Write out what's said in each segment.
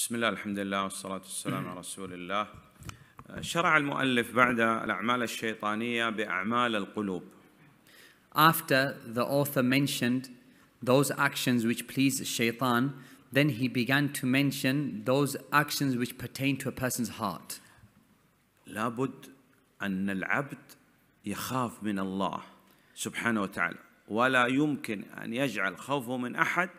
بسم الله الحمد لله والصلاة والسلام على رسول الله شرع المؤلف بعد الأعمال الشيطانية بأعمال القلوب After the author mentioned those actions which please shaitan, then he began to mention those actions which pertain to a person's heart. لابد أن العبد يخاف من الله سبحانه وتعالى ولا يمكن أن يجعل خوفه من أحد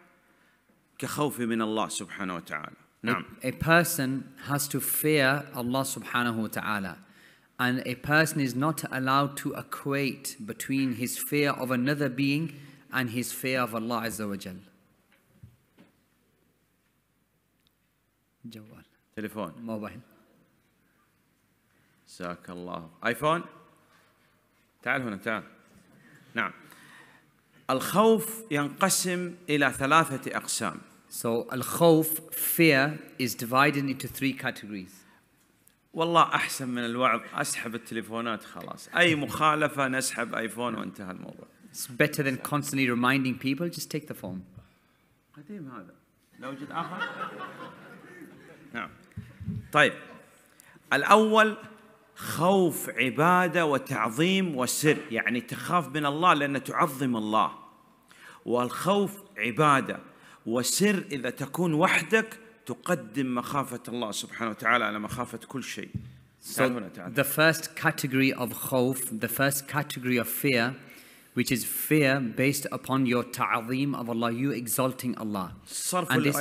كخوفه من الله سبحانه وتعالى نعم. A, person has to fear Allah subhanahu wa ta'ala. And a person is not allowed to equate between his fear of another being and his fear of Allah Azza wa Jal. Jawal. Telephone. Mobile. Sakallah. iPhone. ايفون تعال هنا تعال نعم الخوف ينقسم الى ثلاثة اقسام So الخوف fear is divided into three categories. والله احسن من الوعظ اسحب التليفونات خلاص اي مخالفه نسحب ايفون وانتهى الموضوع. It's better than constantly reminding people just take the phone. قديم هذا لا وجد اخر؟ نعم. طيب الاول خوف عباده وتعظيم وسر يعني تخاف من الله لان تعظم الله والخوف عباده وسر إذا تكون وحدك تقدم مخافة الله سبحانه وتعالى على مخافة كل شيء So the first category of khawf, the first category of fear, which is fear based upon your ta'zeem of Allah, you exalting Allah. And this,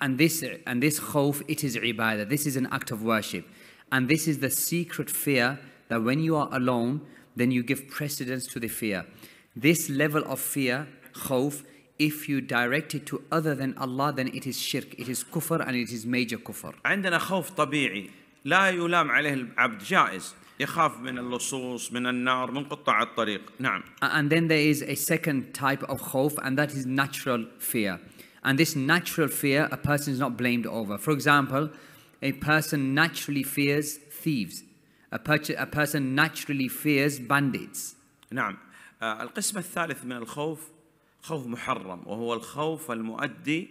and this, and this khawf, it is ibadah. This is an act of worship. And this is the secret fear that when you are alone, then you give precedence to the fear. This level of fear, khawf, if you direct it to other than Allah then it is shirk it is kufr and it is major kufr عندنا خوف طبيعي لا يلام عليه العبد جائز يخاف من اللصوص من النار من قطع الطريق نعم and then there is a second type of خوف and that is natural fear and this natural fear a person is not blamed over for example a person naturally fears thieves a, per- a person naturally fears bandits نعم القسم الثالث من الخوف خوف محرم وهو الخوف المؤدي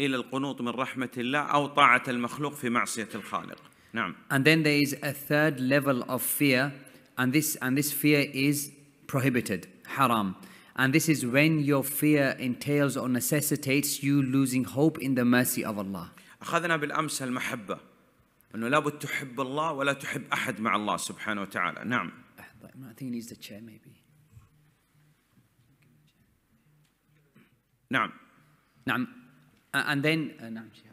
إلى القنوط من رحمة الله أو طاعة المخلوق في معصية الخالق نعم and then there is a third level of fear and this and this fear is prohibited haram and this is when your fear entails or necessitates you losing hope in the mercy of Allah أخذنا بالأمس المحبة أنه لابد تحب الله ولا تحب أحد مع الله سبحانه وتعالى نعم I think he needs the chair maybe نعم نعم and then نعم uh,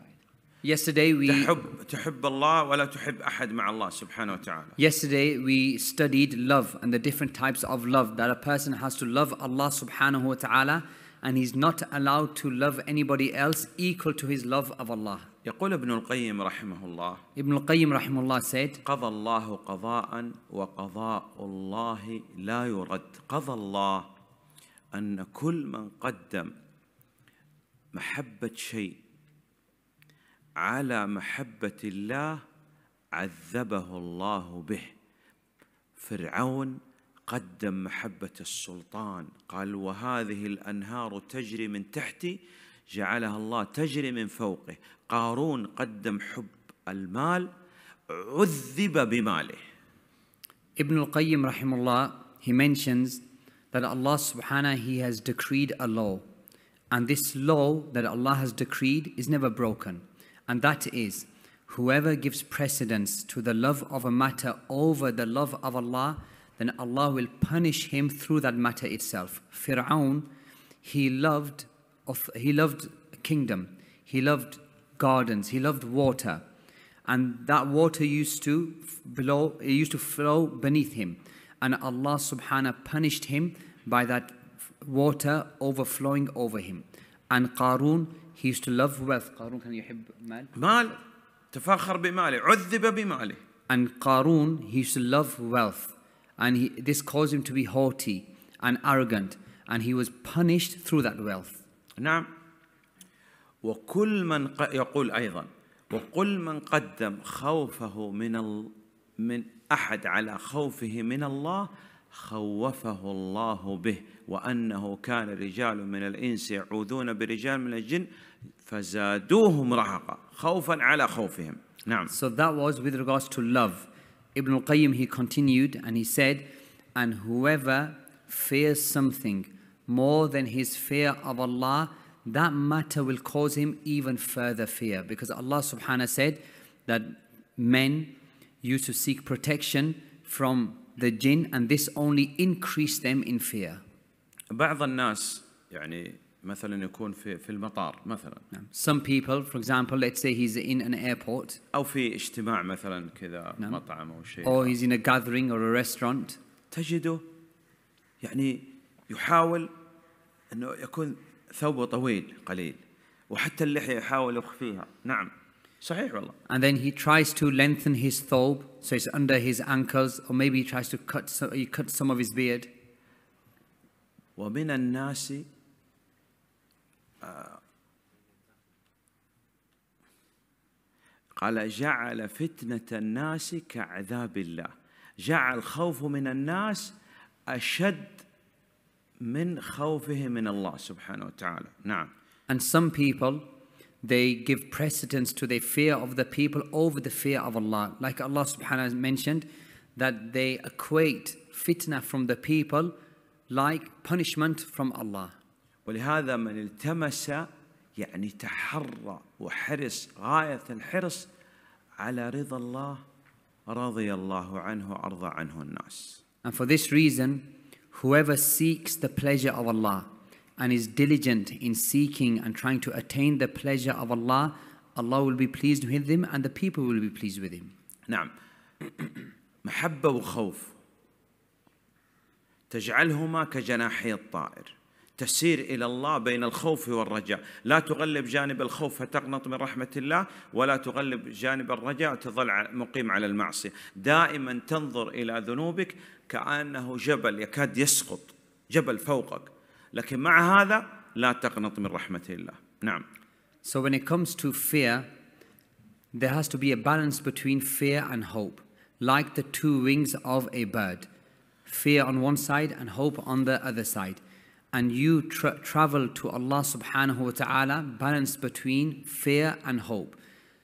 Yesterday we تحب تحب الله ولا تحب أحد مع الله سبحانه وتعالى. Yesterday we studied love and the different types of love that a person has to love Allah سبحانه وتعالى and he's not allowed to love anybody else equal to his love of Allah. يقول ابن القيم رحمه الله ابن القيم رحمه الله said قضى الله قضاء وقضاء الله لا يرد قضى الله أن كل من قدم محبة شيء على محبة الله عذبه الله به فرعون قدم محبة السلطان قال وهذه الأنهار تجري من تحتي جعلها الله تجري من فوقه قارون قدم حب المال عذب بماله Ibn al-Qayyim rahimullah he mentions that Allah subhanahu he has decreed a law And this law that Allah has decreed is never broken. And that is, whoever gives precedence to the love of a matter over the love of Allah, then Allah will punish him through that matter itself. Fir'aun, he loved, he loved kingdom, he loved gardens, he loved water. And that water used to flow, it used to flow beneath him. And Allah subhanahu punished him by that water overflowing over him. And Qarun, he used to love wealth. Qarun كان يحب مال. مال تفاخر بماله عذب بماله. And Qarun, he used to love wealth. And he, this caused him to be haughty and arrogant. And he was punished through that wealth. نعم. وكل من يقول أيضا وكل من قدم خوفه من ال من أحد على خوفه من الله خوفه الله به وأنه كان رجال من الإنس يعوذون برجال من الجن فزادوهم رهقا خوفا على خوفهم نعم So that was with regards to love Ibn al-Qayyim he continued and he said and whoever fears something more than his fear of Allah that matter will cause him even further fear because Allah subhanahu said that men used to seek protection from the jinn and this only increased them in fear. بعض الناس يعني مثلا يكون في في المطار مثلا some people for example let's say he's in an airport او في اجتماع مثلا كذا نعم. مطعم او شيء or he's in a gathering or a restaurant تجده يعني يحاول انه يكون ثوبه طويل قليل وحتى اللحيه يحاول يخفيها نعم صحيح And then he tries to lengthen his thobe, so it's under his ankles, or maybe he tries to cut some, he cuts some of his beard. ومن الناس قال جعل فتنة الناس كعذاب الله جعل خوفه من الناس أشد من خوفه من الله سبحانه وتعالى نعم And some people they give precedence to the fear of the people over the fear of Allah. Like Allah subhanahu wa Taala mentioned, that they equate fitna from the people like punishment from Allah. ولهذا من التمس يعني تحرى وحرص غاية الحرص على رضا الله رضي الله عنه أرضى عنه الناس. And for this reason, whoever seeks the pleasure of Allah, and is diligent in seeking and trying to attain the pleasure of Allah, Allah will be pleased with him and the people will be pleased with him. نعم محبة وخوف تجعلهما كجناحي الطائر تسير إلى الله بين الخوف والرجاء لا تغلب جانب الخوف فتقنط من رحمة الله ولا تغلب جانب الرجاء تظل مقيم على المعصية دائما تنظر إلى ذنوبك كأنه جبل يكاد يسقط جبل فوقك لكن مع هذا لا تقنط من رحمة الله نعم So when it comes to fear there has to be a balance between fear and hope like the two wings of a bird fear on one side and hope on the other side and you tra travel to Allah subhanahu wa ta'ala balanced between fear and hope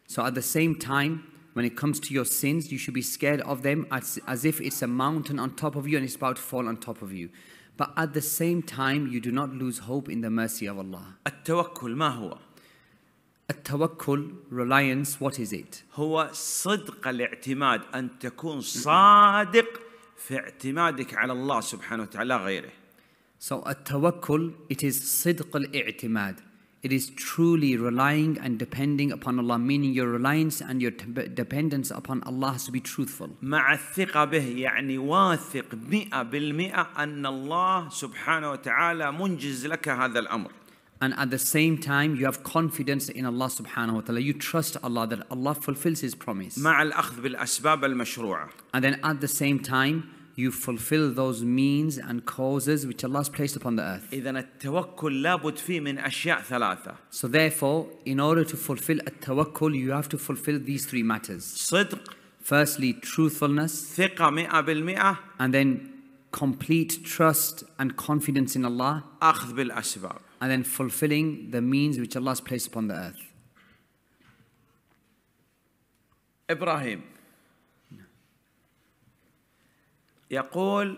so at the same time when it comes to your sins you should be scared of them as, as if it's a mountain on top of you and it's about to fall on top of you but at the same time, you do not lose hope in the mercy of Allah. التوكل ما هو؟ التوكل reliance what is it هو صدق الاعتماد أن تكون صادق في اعتمادك على الله سبحانه وتعالى غيره so التوكل it is صدق الاعتماد it is truly relying and depending upon Allah, meaning your reliance and your dependence upon Allah has to be truthful. مع الثقة به يعني واثق مئة بالمئة أن الله سبحانه وتعالى منجز لك هذا الأمر. And at the same time, you have confidence in Allah subhanahu wa ta'ala. You trust Allah that Allah fulfills His promise. مع الأخذ بالأسباب المشروعة. And then at the same time, you fulfill those means and causes which Allah has placed upon the earth. إذا التوكل لابد فيه من أشياء ثلاثة. So therefore, in order to fulfill التوكل, you have to fulfill these three matters. صدق. Firstly, truthfulness. ثقة مئة بالمئة. And then complete trust and confidence in Allah. أخذ بالأسباب. And then fulfilling the means which Allah has placed upon the earth. Ibrahim. يقول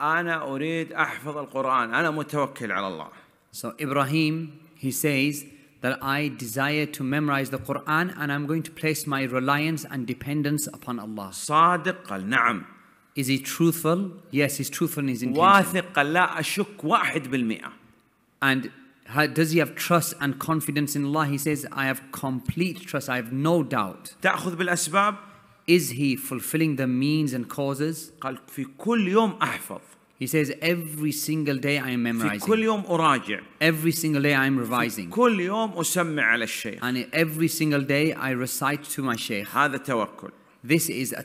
أنا أريد أحفظ القرآن أنا متوكل على الله So Ibrahim he says that I desire to memorize the Quran and I'm going to place my reliance and dependence upon Allah. صادق قال نعم. Is he truthful? Yes, he's truthful in his intention. واثق قال لا أشك واحد بالمئة. And how, does he have trust and confidence in Allah? He says, I have complete trust. I have no doubt. تأخذ بالأسباب Is he fulfilling the means and causes? He says every single day I am memorizing. Every single day I am revising. And every single day I recite to my Shaykh. This is a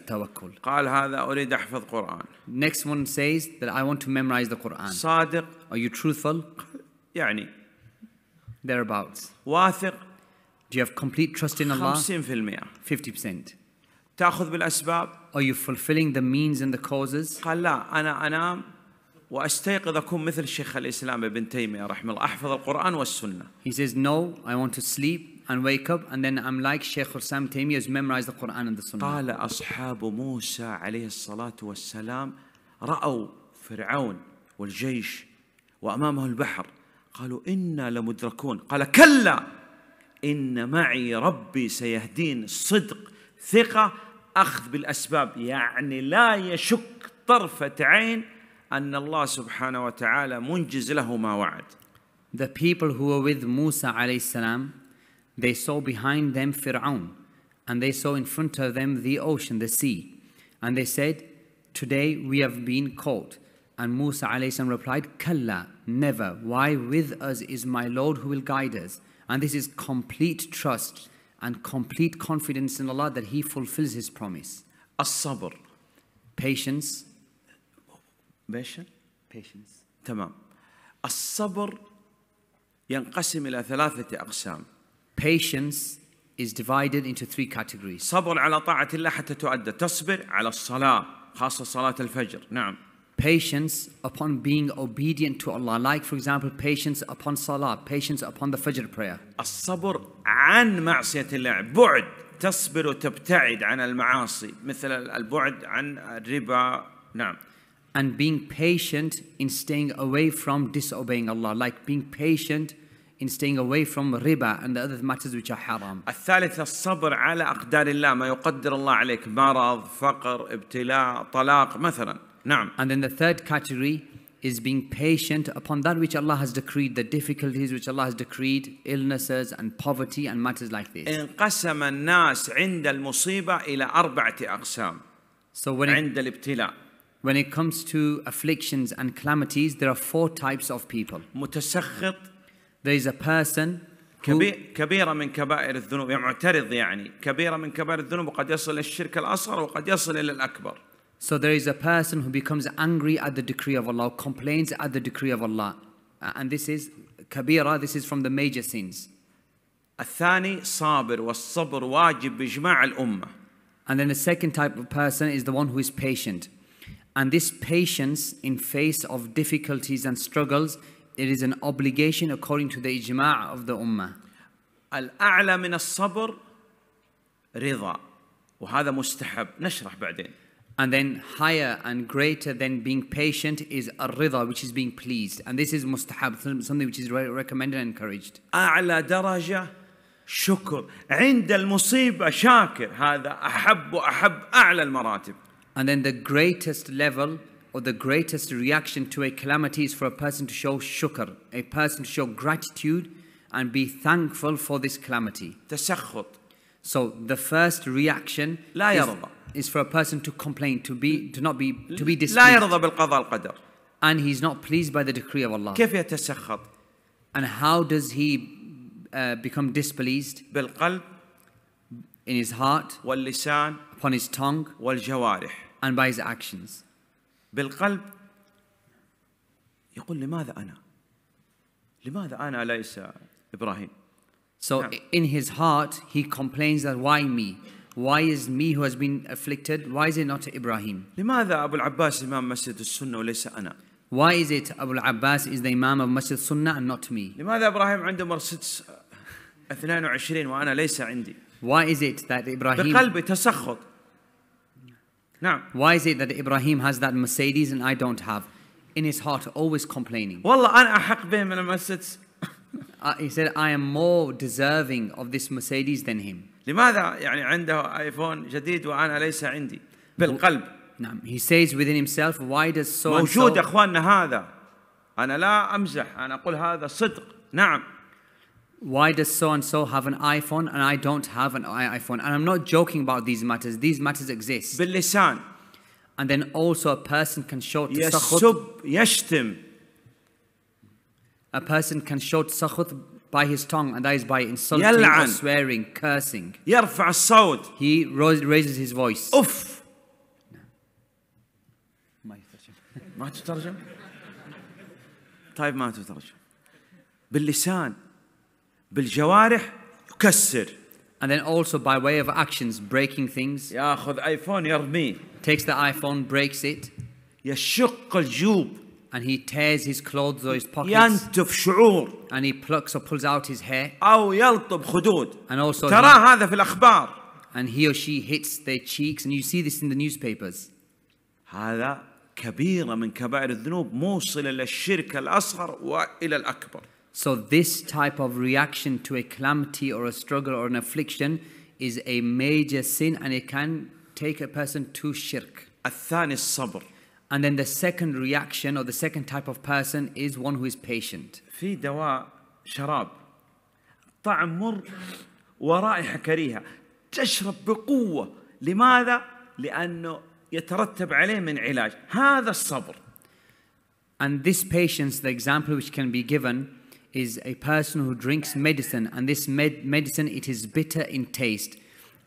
قال هذا أريد أحفظ قرآن. Next one says that I want to memorize the Quran. صادق. Are you truthful? يعني. Thereabouts. واثق. Do you have complete trust in Allah? 50%. 50%. تاخذ بالاسباب Are you fulfilling the means and the causes? قال لا انا انام واستيقظ اكون مثل شيخ الاسلام ابن تيميه رحمه الله احفظ القران والسنه. He says no, I want to sleep and wake up and then I'm like Sheikh Hussam Taymiyyah who's memorized the Quran and the Sunnah. قال أصحاب موسى عليه الصلاة والسلام رأوا فرعون والجيش وأمامه البحر قالوا إنا لمدركون قال كلا إن معي ربي سيهدين صدق اخذ بالاسباب يعني لا يشك عين ان الله سبحانه وتعالى منجز له ما وعد. The people who were with Musa alayhi they saw behind them Fir'aun, and they saw in front of them the ocean, the sea. And they said, Today we have been caught. And Musa alayhi replied, Kalla, never. Why with us is my Lord who will guide us. And this is complete trust and complete confidence in Allah that He fulfills His promise. sabr, patience بشر patience تمام sabr, ينقسم إلى ثلاثة أقسام patience is divided into three categories صبر على طاعة الله حتى تؤدى تصبر على الصلاة خاصة صلاة الفجر نعم patience upon being obedient to Allah like for example patience upon salah patience upon the fajr prayer الصبر عن معصية الله بعد تصبر وتبتعد عن المعاصي مثل البعد عن الربا نعم and being patient in staying away from disobeying Allah like being patient in staying away from riba and the other matters which are haram. الثالث الصبر على أقدار الله ما يقدر الله عليك مرض فقر ابتلاء طلاق مثلا. And then the third category is being patient upon that which Allah has decreed, the difficulties which Allah has decreed, illnesses and poverty and matters like this. انقسم الناس عند المصيبة إلى أربعة أقسام. So when عند الابتلاء. When it comes to afflictions and calamities, there are four types of people. متسخط. There is a person كبيرة من كبائر الذنوب يعني معترض يعني كبيرة من كبائر الذنوب وقد يصل إلى الشرك الأصغر وقد يصل إلى الأكبر. So there is a person who becomes angry at the decree of Allah, complains at the decree of Allah. And this is kabira, this is from the major sins. And then the second type of person is the one who is patient. And this patience in face of difficulties and struggles, it is an obligation according to the ijma' of the ummah. الأعلى من الصبر رضا وهذا مستحب نشرح بعدين. And then higher and greater than being patient is ar-rida, which is being pleased. And this is mustahab, something which is recommended and encouraged. أعلى درجة شكر عند المصيبة شاكر هذا أحب وأحب أعلى المراتب. And then the greatest level or the greatest reaction to a calamity is for a person to show shukr, a person to show gratitude and be thankful for this calamity. تسخط. So the first reaction لا يرضى is for a person to complain, to be, to not be, to be displeased. لا يرضى بالقضاء القدر And he's not pleased by the decree of Allah. كيف يتسخط And how does he uh, become displeased بالقلب in his heart, واللسان upon his tongue, والجوارح and by his actions? بالقلب يقول لماذا أنا لماذا أنا ليس إبراهيم So, in his heart, he complains that why me? Why is me who has been afflicted, why is it not Ibrahim? لماذا أبو العباس إمام مسجد السنة وليس أنا؟ Why is it Abu al-Abbas is the Imam of Masjid Sunnah and not me? لماذا إبراهيم عنده مرسيدس 22 وأنا ليس عندي؟ Why is it that Ibrahim بقلبي تسخط نعم Why is it that Ibrahim has that Mercedes and I don't have? In his heart always complaining. والله أنا أحق به من uh, He said I am more deserving of this Mercedes than him. لماذا يعني عنده ايفون جديد وانا ليس عندي بالقلب نعم he says within himself why does so موجود اخواننا هذا انا لا امزح انا اقول هذا صدق نعم why does so and so have an iPhone and I don't have an iPhone and I'm not joking about these matters these matters exist باللسان and then also a person can show تسخط يسب يشتم a person can show تسخط by his tongue and that is by insulting يلعن. or swearing, cursing. يرفع الصوت. He raises his voice. أوف. ما يترجم. ما تترجم؟ طيب ما تترجم. باللسان بالجوارح يكسر. And then also by way of actions, breaking things. ياخذ ايفون يرميه. Takes the iPhone, breaks it. يشق الجوب. And he tears his clothes or his pockets. and he plucks or pulls out his hair and also he, and he or she hits their cheeks and you see this in the newspapers So this type of reaction to a calamity or a struggle or an affliction is a major sin and it can take a person to shirk. الثاني الصبر and then the second reaction or the second type of person is one who is patient. في دواء شراب طعم مر ورائحة كريهة تشرب بقوة لماذا؟ لأنه يترتب عليه من علاج هذا الصبر And this patience, the example which can be given is a person who drinks medicine and this med medicine it is bitter in taste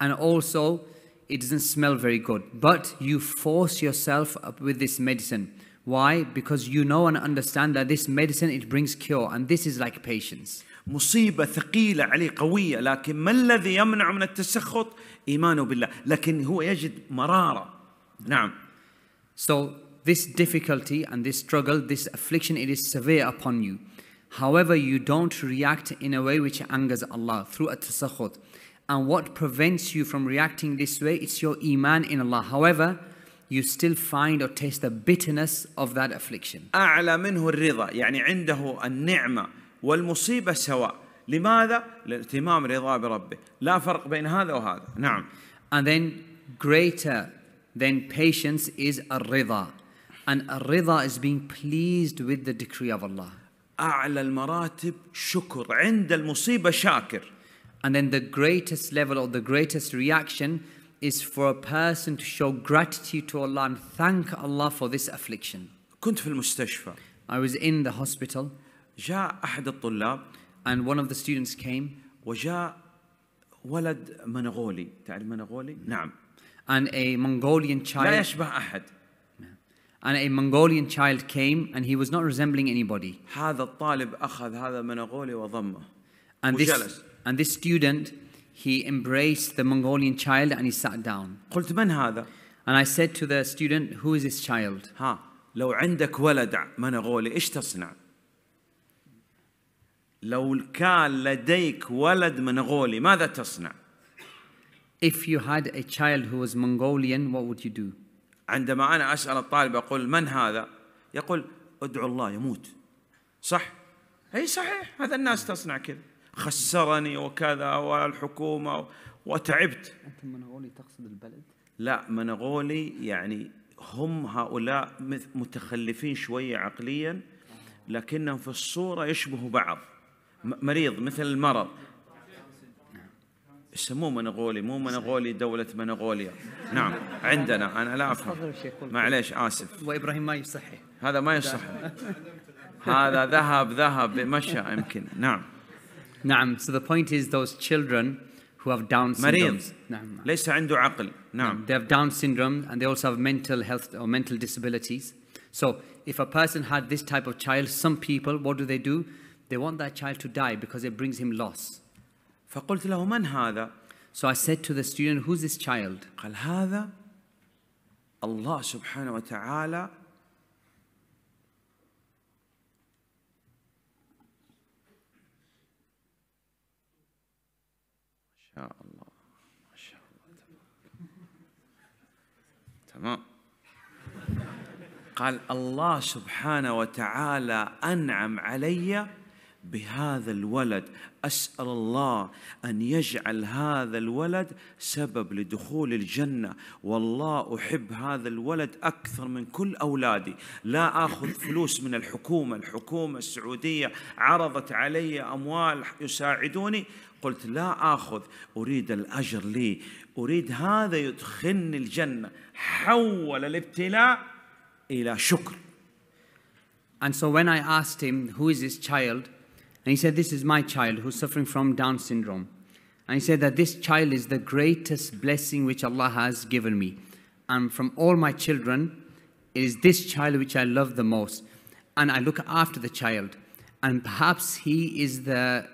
and also it doesn't smell very good. But you force yourself up with this medicine. Why? Because you know and understand that this medicine it brings cure and this is like patience. مصيبة ثقيلة عليه قوية لكن ما الذي يمنع من التسخط؟ إيمانه بالله، لكن هو يجد مرارة. نعم. So this difficulty and this struggle, this affliction, it is severe upon you. However, you don't react in a way which angers Allah through a tasakhut. And what prevents you from reacting this way? It's your iman in Allah. However, you still find or taste the bitterness of that affliction. أعلى منه الرضا يعني عنده النعمة والمصيبة سواء لماذا؟ لاتمام رضا بربه لا فرق بين هذا وهذا نعم And then greater than patience is الرضا and الرضا is being pleased with the decree of Allah. أعلى المراتب شكر عند المصيبة شاكر and then the greatest level or the greatest reaction is for a person to show gratitude to Allah and thank Allah for this affliction. I was in the hospital. جاء أحد الطلاب. And one of the students came. وجاء ولد منغولي، تعرف منغولي؟ نعم. And a Mongolian child. لا يشبه أحد. And a Mongolian child came and he was not resembling anybody. هذا الطالب أخذ هذا منغولي وضمه. And this, and this student, he embraced the Mongolian child and he sat down. قلت من هذا؟ And I said to the student, who is this child? ها لو عندك ولد منغولي ايش تصنع؟ لو كان لديك ولد منغولي ماذا تصنع؟ If you had a child who was Mongolian, what would you do? عندما أنا أسأل الطالب أقول من هذا؟ يقول ادعو الله يموت. صح؟ أي صحيح هذا الناس تصنع كذا. خسرني وكذا والحكومة وتعبت أنت منغولي تقصد البلد؟ لا منغولي يعني هم هؤلاء متخلفين شوية عقليا لكنهم في الصورة يشبهوا بعض مريض مثل المرض يسموه منغولي مو منغولي دولة منغوليا نعم عندنا أنا لا أفهم معليش آسف وإبراهيم ما يصحي هذا ما يصحي هذا ذهب ذهب مشى يمكن نعم نعم so the point is those children who have Down syndrome. نعم ليس عنده عقل نعم they have Down syndrome and they also have mental health or mental disabilities. So if a person had this type of child, some people, what do they do? They want that child to die because it brings him loss. فقلت له من هذا؟ So I said to the student, who's this child? قال هذا الله سبحانه وتعالى تمام قال الله سبحانه وتعالى انعم علي بهذا الولد اسال الله ان يجعل هذا الولد سبب لدخول الجنه والله احب هذا الولد اكثر من كل اولادي لا اخذ فلوس من الحكومه الحكومه السعوديه عرضت علي اموال يساعدوني قلت لا آخذ أريد الأجر لي أريد هذا يدخلني الجنة حول الابتلاء إلى شكر And so when I asked him who is this child and he said this is my child who's suffering from Down syndrome and he said that this child is the greatest blessing which Allah has given me and from all my children it is this child which I love the most and I look after the child and perhaps he is the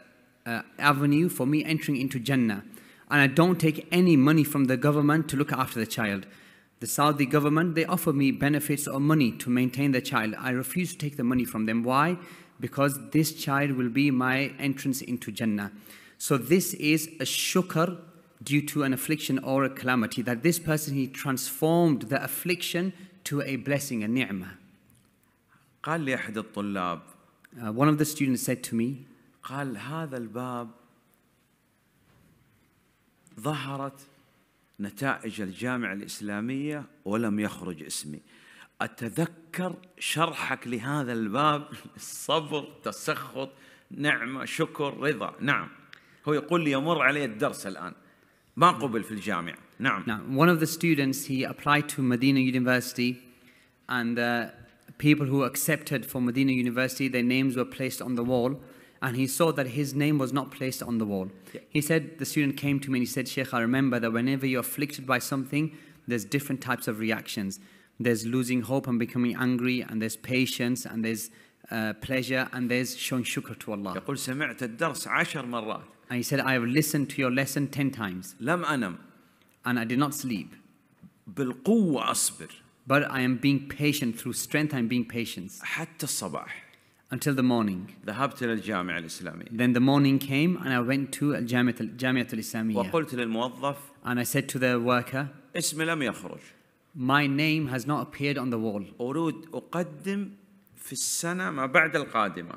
uh, avenue for me entering into Jannah. And I don't take any money from the government to look after the child. The Saudi government, they offer me benefits or money to maintain the child. I refuse to take the money from them. Why? Because this child will be my entrance into Jannah. So this is a shukr due to an affliction or a calamity, that this person, he transformed the affliction to a blessing, a ni'mah. Uh, one of the students said to me, قال هذا الباب ظهرت نتائج الجامعة الإسلامية ولم يخرج اسمي أتذكر شرحك لهذا الباب الصبر تسخط نعمة شكر رضا نعم هو يقول لي يمر علي الدرس الآن ما قبل في الجامعة نعم Now, one of the students he applied to Medina University and the uh, people who accepted for Medina University their names were placed on the wall and he saw that his name was not placed on the wall. Yeah. He said, The student came to me and he said, Sheikh, I remember that whenever you're afflicted by something, there's different types of reactions. There's losing hope and becoming angry, and there's patience, and there's uh, pleasure, and there's showing shukr to Allah. يقول And he said, I have listened to your lesson 10 times. لم أنم. And I did not sleep. بالقوة أصبر. But I am being patient through strength, I'm being patient. حتى الصباح until the morning. ذهبت إلى الجامعة الإسلامية. Then the morning came and I went to الجامعة الجامعة الإسلامية. وقلت للموظف. And I said to the worker. اسمي لم يخرج. My name has not appeared on the wall. أريد أقدم في السنة ما بعد القادمة.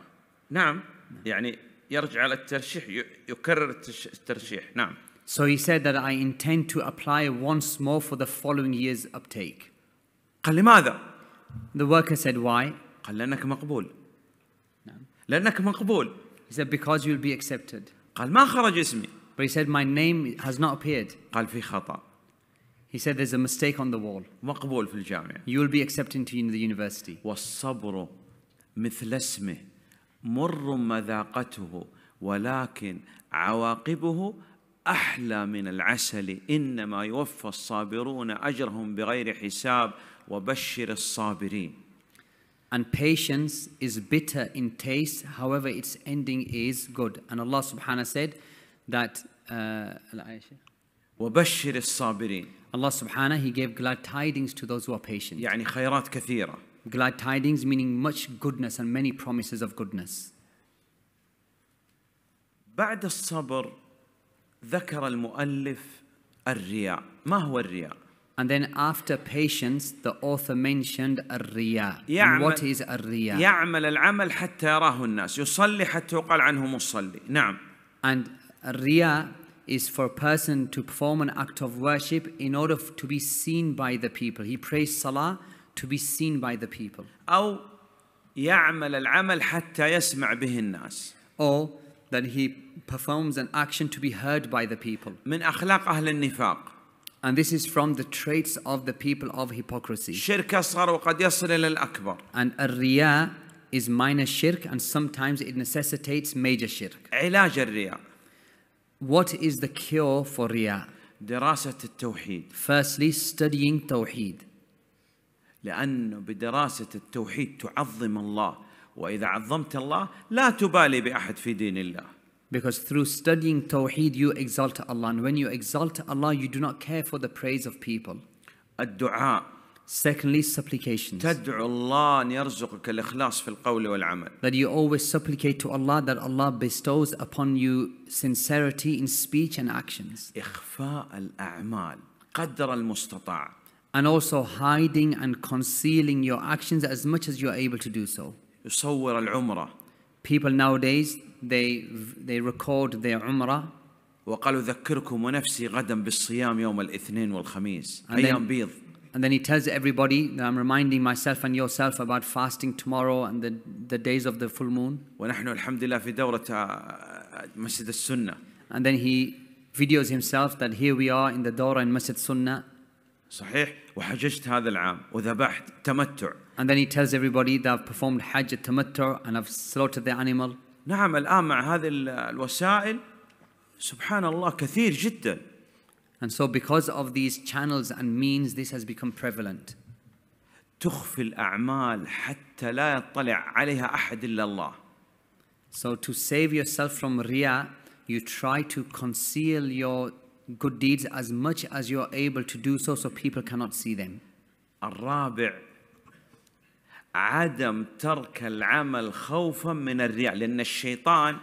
نعم يعني يرجع على الترشيح يكرر الترشيح نعم. So he said that I intend to apply once more for the following year's uptake. قال لماذا؟ The worker said why؟ قال لأنك مقبول. لأنك مقبول. He said because you'll be accepted. قال ما خرج اسمي. But he said my name has not appeared. قال في خطأ. He said there's a mistake on the wall. مقبول في الجامعة. You will be accepted into the university. والصبر مثل اسمه مر مذاقته ولكن عواقبه احلى من العسل انما يوفى الصابرون اجرهم بغير حساب وبشر الصابرين And patience is bitter in taste, however, its ending is good. And Allah subhanahu said that. Uh, وبشر الصابرين. Allah subhanahu He gave glad tidings to those who are patient. يعني خيرات كثيرة. Glad tidings meaning much goodness and many promises of goodness. بعد الصبر ذكر المؤلف الرياء. ما هو الرياء؟ and then after patience, the author mentioned الرياء. يعمل, what is الرياء? يعمل العمل حتى يراه الناس، يصلي حتى يقال عنه مصلي. نعم. And الرياء is for a person to perform an act of worship in order to be seen by the people. He prays salah to be seen by the people. أو يعمل العمل حتى يسمع به الناس. Or that he performs an action to be heard by the people. من أخلاق أهل النفاق. And this is from the traits of the people of hypocrisy. شرك أصغر وقد يصل إلى الأكبر. And الرياء is minor shirk and sometimes it necessitates major shirk. علاج الرياء. What is the cure for رياء? دراسة التوحيد. Firstly, studying توحيد. لأنه بدراسة التوحيد تعظم الله وإذا عظمت الله لا تبالي بأحد في دين الله. Because through studying Tawheed, you exalt Allah. And when you exalt Allah, you do not care for the praise of people. الدعاء Secondly, supplications. تدعو الله أن يرزقك الإخلاص في القول والعمل. That you always supplicate to Allah that Allah bestows upon you sincerity in speech and actions. إخفاء الأعمال قدر المستطاع. And also hiding and concealing your actions as much as you are able to do so. يصور العمرة. People nowadays they they record their umrah وقالوا ذكركم ونفسي غدا بالصيام يوم الاثنين والخميس أيام بيض And then he tells everybody that I'm reminding myself and yourself about fasting tomorrow and the, the days of the full moon. ونحن الحمد لله في دورة مسجد السنة. And then he videos himself that here we are in the Dora in Masjid Sunnah. صحيح وحججت هذا العام وذبحت تمتع. And then he tells everybody that I've performed Hajj at and I've slaughtered the animal. نعم الآن مع هذه الوسائل سبحان الله كثير جدا And so because of these channels and means this has become prevalent. تخفي الأعمال حتى لا يطلع عليها أحد إلا الله. So to save yourself from ria, you try to conceal your good deeds as much as you're able to do so so people cannot see them. الرابع عدم ترك العمل خوفا من الرياء لأن الشيطان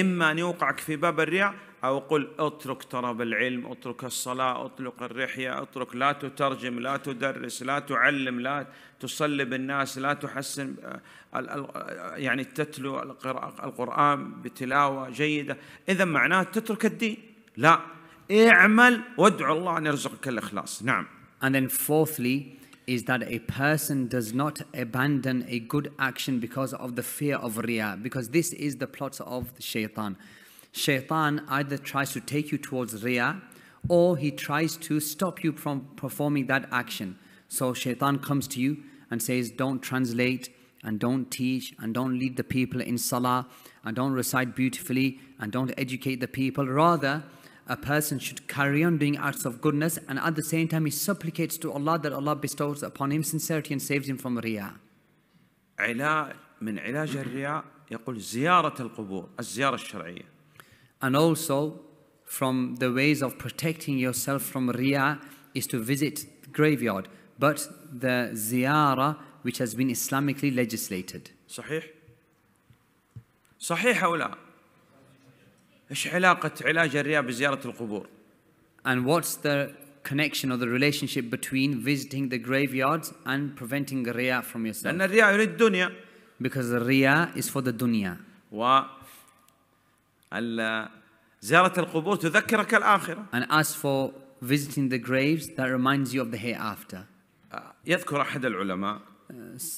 إما أن يوقعك في باب الرياء أو قل اترك طلب العلم اترك الصلاة اترك الرحية اترك لا تترجم لا تدرس لا تعلم لا تصلب الناس لا تحسن آه، آه، يعني تتلو القرآن بتلاوة جيدة إذا معناه تترك الدين لا اعمل وادعو الله أن يرزقك الإخلاص نعم And then fourthly is that a person does not abandon a good action because of the fear of riyah, because this is the plot of the shaitan. Shaitan either tries to take you towards riyah or he tries to stop you from performing that action. So shaitan comes to you and says, Don't translate and don't teach and don't lead the people in salah and don't recite beautifully and don't educate the people. Rather, a person should carry on doing acts of goodness and at the same time he supplicates to Allah that Allah bestows upon him sincerity and saves him from riya. علاج من علاج الرياء يقول زيارة القبور الزيارة الشرعية. And also from the ways of protecting yourself from riya is to visit the graveyard but the ziyara which has been Islamically legislated. صحيح؟ صحيح أو لا؟ ايش علاقة علاج الرياء بزيارة القبور؟ And what's the connection or the relationship between visiting the graveyards and preventing the riya from yourself? لأن الرياء يريد الدنيا. Because the riya is for the dunya. و زيارة القبور تذكرك الآخرة. And as for visiting the graves, that reminds you of the hereafter. يذكر أحد العلماء.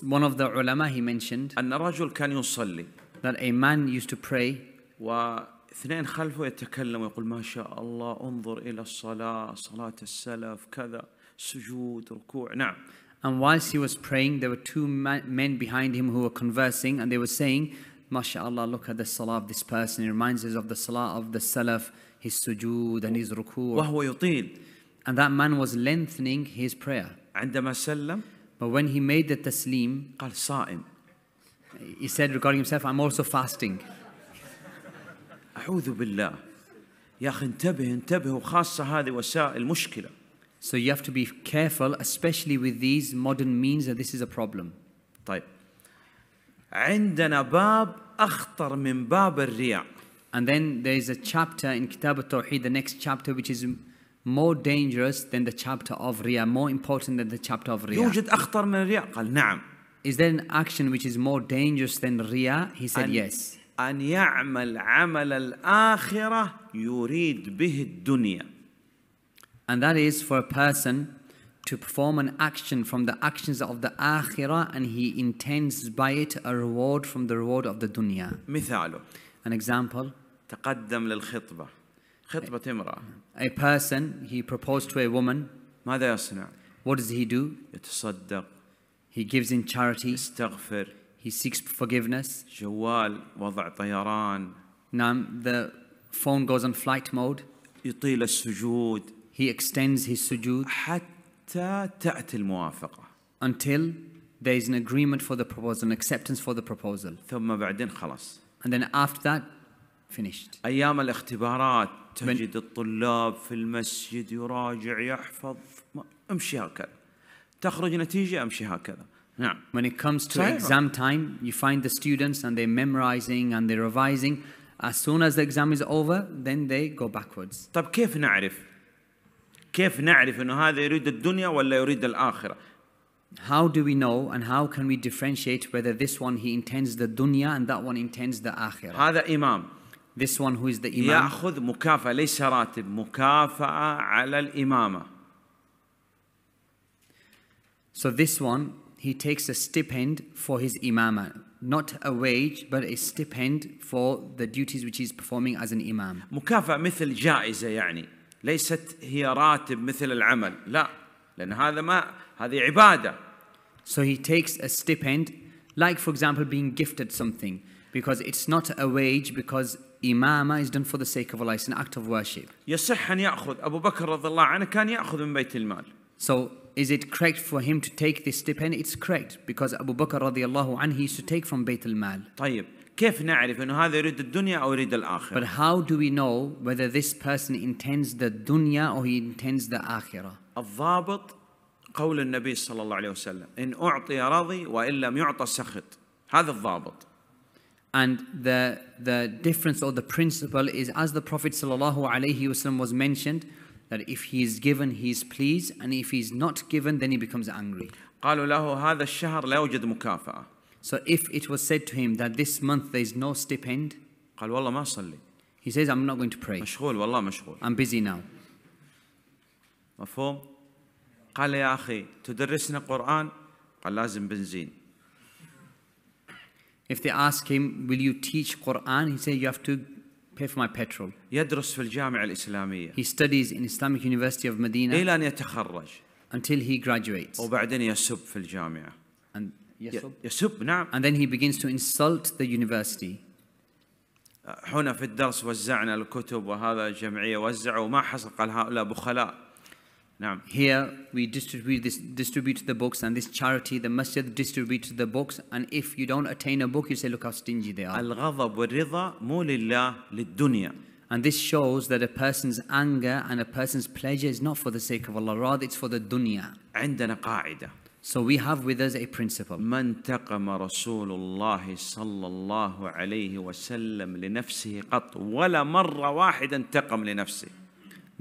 One of the ulama he mentioned. أن رجل كان يصلي. That a man used to pray. و اثنين خلفه يتكلم ويقول ما شاء الله انظر إلى السلف كذا سجود ركوع نعم And whilst he was praying, there were two men behind him who were conversing, and they were saying, MashaAllah, look at the salah of this person. It reminds us of the salah of the salaf, his sujood and his ruku'. And that man was lengthening his prayer. عندما سلم, but when he made the taslim, قال صائم. he said regarding himself, I'm also fasting. أعوذ بالله يا أخي انتبه انتبه وخاصة هذه وسائل مشكلة So you have to be careful especially with these modern means that this is a problem. طيب عندنا باب أخطر من باب الرياء. And then there is a chapter in Kitab al-Tawheed, the next chapter which is more dangerous than the chapter of Riyah, more important than the chapter of Riyah. يوجد أخطر من الرياء؟ قال نعم. Is there an action which is more dangerous than Riyah? He said yes. أن يعمل عمل الآخرة يريد به الدنيا. And that is for a person to perform an action from the actions of the akhirah and he intends by it a reward from the reward of the dunya. مثاله an example تقدم للخطبة خطبة امرأة a person he proposed to a woman ماذا يصنع what does he do يتصدق he gives in charity استغفر. He seeks forgiveness. جوال وضع طيران. نعم the phone goes on flight mode. يطيل السجود. He extends his sujud. حتى تأتي الموافقة. Until there is an agreement for the proposal, an acceptance for the proposal. ثم بعدين خلاص. And then after that, finished. أيام الاختبارات تجد الطلاب في المسجد يراجع يحفظ امشي هكذا. تخرج نتيجة امشي هكذا. Now, when it comes to exam time, you find the students and they're memorizing and they're revising. As soon as the exam is over, then they go backwards. طب كيف نعرف؟ كيف نعرف انه هذا يريد الدنيا ولا يريد الاخره؟ How do we know and how can we differentiate whether this one he intends the dunya and that one intends the akhirah? هذا امام. This one who is the imam. ياخذ مكافاه ليس راتب، مكافاه على الامامه. So this one he takes a stipend for his imama, not a wage but a stipend for the duties which he's performing as an imam. مكافأة مثل جائزة يعني ليست هي راتب مثل العمل لا لأن هذا ما هذه عبادة. So he takes a stipend like for example being gifted something because it's not a wage because imama is done for the sake of Allah it's an act of worship. يصح أن يأخذ أبو بكر رضي الله عنه كان يأخذ من بيت المال. So is it correct for him to take this stipend? It's correct because Abu Bakr radiallahu anhu used to take from بيت al طيب كيف نعرف انه هذا يريد الدنيا او يريد الاخره؟ But how do we know whether this person intends the dunya or he intends the akhirah? الضابط قول النبي صلى الله عليه وسلم ان اعطي رضي وان لم يعطى سخط هذا الضابط And the the difference or the principle is as the Prophet sallallahu alaihi wasallam was mentioned that if he is given he is pleased and if he is not given then he becomes angry So if it was said to him that this month there is no stipend He says I'm not going to pray I'm busy now If they ask him will you teach Quran he says, you have to pay for my petrol. يدرس في الجامعة الإسلامية. He studies in Islamic University of Medina. إلى أن يتخرج. Until he graduates. وبعدين يسب في الجامعة. And يسب. يسب نعم. And then he begins to insult the university. أه، هنا في الدرس وزعنا الكتب وهذا جمعية وزعوا ما حصل قال هؤلاء بخلاء. Now, here we distribute, this, distribute the books and this charity, the masjid distributes the books. And if you don't attain a book, you say, look how stingy they are. And this shows that a person's anger and a person's pleasure is not for the sake of Allah, rather it's for the dunya. So we have with us a principle.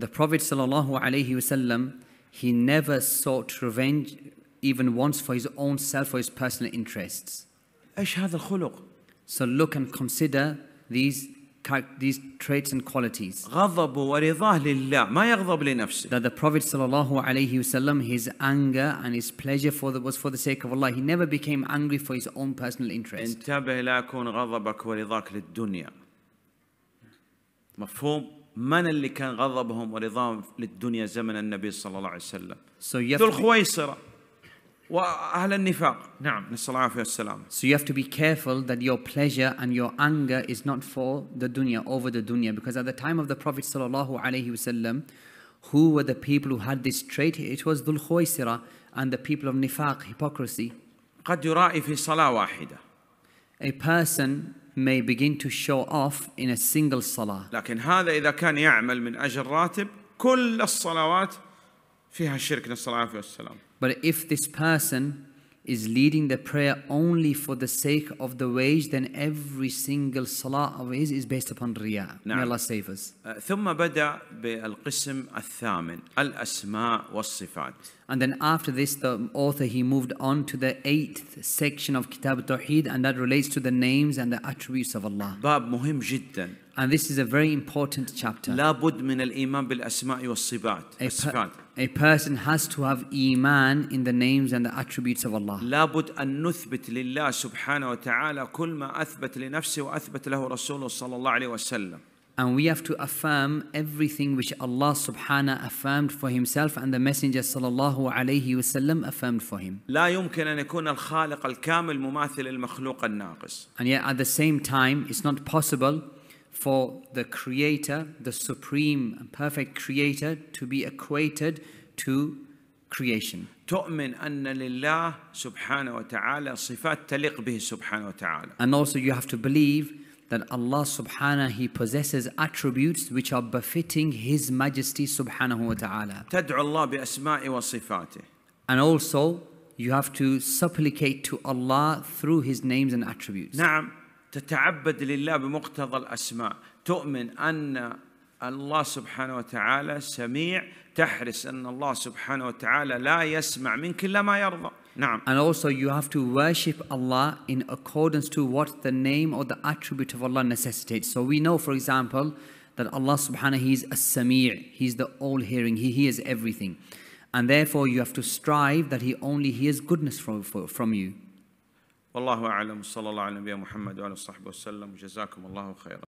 The Prophet ﷺ, he never sought revenge even once for his own self, or his personal interests. So look and consider these these traits and qualities. That the Prophet ﷺ, his anger and his pleasure for the, was for the sake of Allah. He never became angry for his own personal interest. مفهوم؟ من اللي كان غضبهم ورضاهم للدنيا زمن النبي صلى الله عليه وسلم so ذو الخويصرة وأهل النفاق نعم نسأل الله عليه وسلم So you have to be careful that your pleasure and your anger is not for the dunya, over the dunya because at the time of the Prophet صلى الله عليه وسلم who were the people who had this trait it was ذو الخويصرة and the people of nifaq, hypocrisy قد يرائي في صلاة واحدة A person may begin to show off in a single salah. لكن هذا إذا كان يعمل من أجل راتب كل الصلوات فيها الشرك للصلاة والسلام. But if this person is leading the prayer only for the sake of the wage, then every single salah of his is based upon riyā. نعم. May Allah save us. ثم بدأ بالقسم الثامن الأسماء والصفات. And then after this, the author he moved on to the eighth section of Kitab Tawheed, and that relates to the names and the attributes of Allah. باب مهم جدا. And this is a very important chapter. لابد من الإيمان بالأسماء والصفات. A person has to have iman in the names and the attributes of Allah. لابد أن نثبت لله سبحانه وتعالى كل ما أثبت لنفسه وأثبت له رسوله صلى الله عليه وسلم. And we have to affirm everything which Allah subhanahu affirmed for himself and the Messenger sallallahu alayhi wasallam affirmed for him. لا يمكن أن يكون الخالق الكامل مماثل الناقص. And yet at the same time it's not possible for the Creator, the supreme and perfect Creator, to be equated to creation. تؤمن أن لله سبحانه وتعالى صفات تليق به سبحانه وتعالى. And also you have to believe that Allah subhanahu he possesses attributes which are befitting his majesty subhanahu wa ta'ala. تدعو الله وصفاته. And also you have to supplicate to Allah through his names and attributes. نعم تتعبد لله بمقتضى الاسماء تؤمن ان الله سبحانه وتعالى سميع ان الله سبحانه وتعالى لا يسمع منك الا ما يرضى نعم and also you have to worship Allah in accordance to what the name or the attribute of Allah necessitates so we know for example that Allah subhanahu he is a sami he's the all hearing he hears everything and therefore you have to strive that he only hears goodness from, from you والله أعلم صلى الله على نبينا محمد وعلى صحبه وسلم جزاكم الله خيرا